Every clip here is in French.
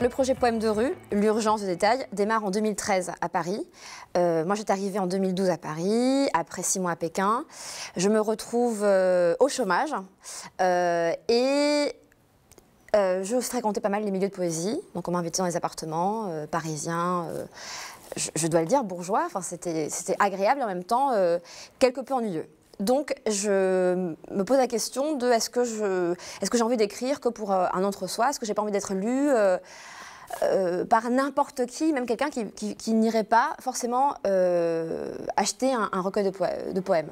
Le projet Poème de rue, l'urgence de détail, démarre en 2013 à Paris. Euh, moi, j'étais arrivée en 2012 à Paris, après six mois à Pékin. Je me retrouve euh, au chômage euh, et je fréquentais pas mal les milieux de poésie. Donc, on m'invitait dans les appartements parisiens. Je, dois le dire, bourgeois, enfin, c'était agréable et en même temps quelque peu ennuyeux. Donc, je me pose la question de est-ce que j'ai est envie d'écrire que pour un autre soi Est-ce que j'ai pas envie d'être lu euh, par n'importe qui, même quelqu'un qui, n'irait pas forcément euh, acheter un, recueil de, de, poèmes.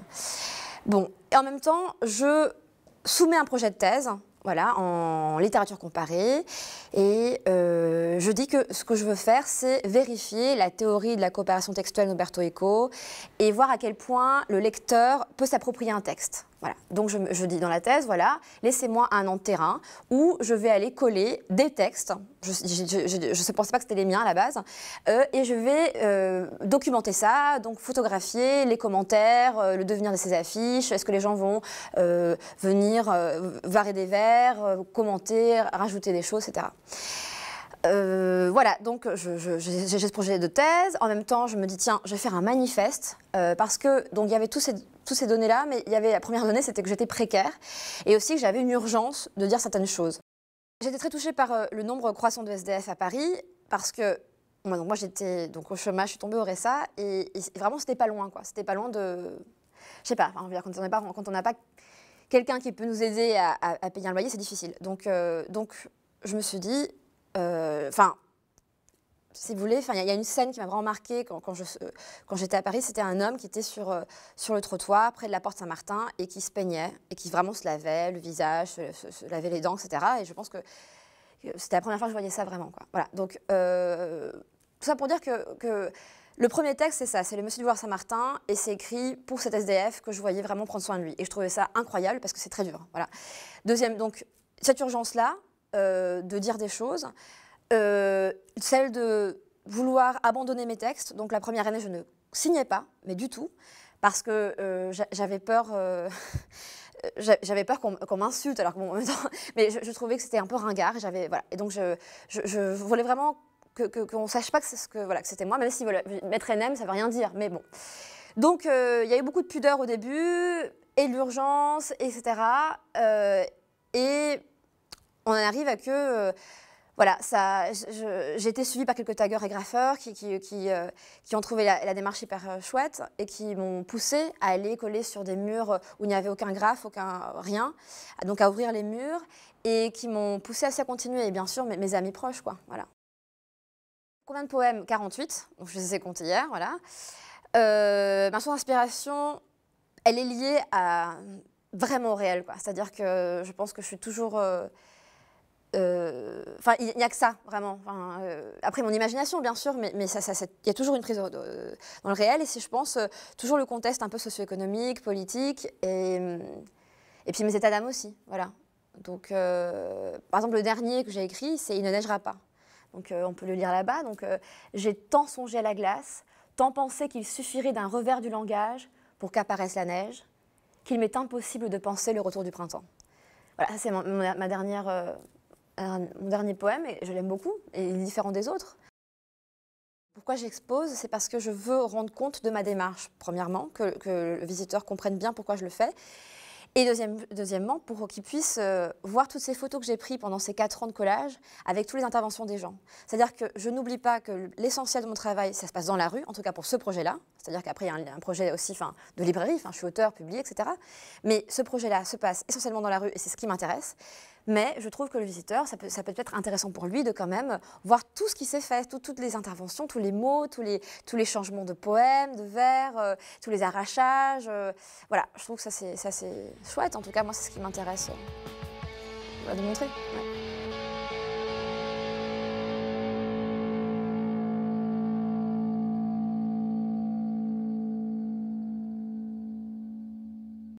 Bon, et en même temps, je soumets un projet de thèse, voilà, en littérature comparée, et euh, je dis que ce que je veux faire, c'est vérifier la théorie de la coopération textuelle d'Umberto Eco et voir à quel point le lecteur peut s'approprier un texte. Voilà. Donc je, dis dans la thèse, voilà, laissez-moi un an de terrain où je vais aller coller des textes. Je ne pensais pas que c'était les miens à la base. Euh, et je vais euh, documenter ça, donc photographier les commentaires, euh, le devenir de ces affiches. Est-ce que les gens vont venir varer des verres, commenter, rajouter des choses, etc. Euh, voilà, donc j'ai ce projet de thèse. En même temps, je me dis, tiens, je vais faire un manifeste. Euh, parce que, donc, il y avait toutes ces, données-là, mais il y avait la première donnée, c'était que j'étais précaire. Et aussi que j'avais une urgence de dire certaines choses. J'étais très touchée par euh, le nombre croissant de SDF à Paris, parce que moi, moi j'étais donc au chômage, je suis tombée au RSA, et, vraiment, c'était pas loin, quoi. C'était pas loin de. Je sais pas, quand on n'a pas, pas quelqu'un qui peut nous aider à, à payer un loyer, c'est difficile. Donc, donc, je me suis dit, euh, enfin si vous voulez, il y, a une scène qui m'a vraiment marquée euh, quand, j'étais à Paris. C'était un homme qui était euh, sur, le trottoir près de la porte Saint-Martin et qui se peignait et qui vraiment se lavait le visage, se, lavait les dents, etc. Et je pense que c'était la première fois que je voyais ça vraiment. Quoi. Voilà. Donc, tout ça pour dire que, le premier texte, c'est ça c'est le Monsieur du Voir Saint-Martin et c'est écrit pour cet SDF que je voyais vraiment prendre soin de lui. Et je trouvais ça incroyable parce que c'est très dur. Hein, voilà. Deuxième, donc, cette urgence-là, euh, de dire des choses, euh, celle de vouloir abandonner mes textes. Donc la première année, je ne signais pas, mais du tout, parce que euh, j'avais peur. j'avais peur qu'on m'insulte, alors mais je, trouvais que c'était un peu ringard. J'avais voilà, et donc je, voulais vraiment qu'on que, ne sache pas que, ce que voilà que c'était moi, même si voilà, mettre NM, ça ne veut rien dire, mais bon. Donc il y a eu beaucoup de pudeur au début et l'urgence, etc. et on en arrive à que euh, voilà, ça, j'ai été suivie par quelques taggeurs et graffeurs qui, qui, qui, euh, ont trouvé la, démarche hyper euh, chouette et qui m'ont poussé à aller coller sur des murs où il n'y avait aucun graphe, aucun rien, donc à ouvrir les murs et qui m'ont poussé à ça continuer. Et bien sûr, mes, amis proches, quoi. Voilà. Combien de poèmes 48, donc je les ai comptés hier, voilà. ma ben, source d'inspiration, elle est liée à vraiment au réel, quoi. C'est-à-dire que je pense que je suis toujours. Euh, enfin, il n'y a que ça, vraiment. Euh, après, mon imagination, bien sûr, mais il ça, y a toujours une prise dans le réel. Et c'est, je pense, euh, toujours le contexte un peu socio-économique, politique, et, puis mes états d'âme aussi. Voilà. Donc, par exemple, le dernier que j'ai écrit, c'est Il ne neigera pas. Donc, on peut le lire là-bas. Donc, j'ai tant songé à la glace, tant pensé qu'il suffirait d'un revers du langage pour qu'apparaisse la neige, qu'il m'est impossible de penser le retour du printemps. Voilà, c'est ma, dernière, mon dernier poème, et je l'aime beaucoup, et il est différent des autres. Pourquoi j'expose C'est parce que je veux rendre compte de ma démarche, premièrement, que, le visiteur comprenne bien pourquoi je le fais. Et deuxièmement, pour qu'il puisse euh, voir toutes ces photos que j'ai prises pendant ces quatre ans de collage avec toutes les interventions des gens. C'est-à-dire que je n'oublie pas que l'essentiel de mon travail, ça se passe dans la rue, en tout cas pour ce projet-là. C'est-à-dire qu'après, il y a un, projet aussi fin, de librairie, je suis auteur, publié, etc. Mais ce projet-là se passe essentiellement dans la rue et c'est ce qui m'intéresse mais je trouve que le visiteur, ça peut, peut être intéressant pour lui de quand même voir tout ce qui s'est fait, toutes les interventions, tous les mots, tous les, tous les changements de poèmes, de vers, euh, tous les arrachages. Euh, voilà, je trouve que ça c'est chouette, en tout cas moi c'est ce qui m'intéresse euh, de montrer.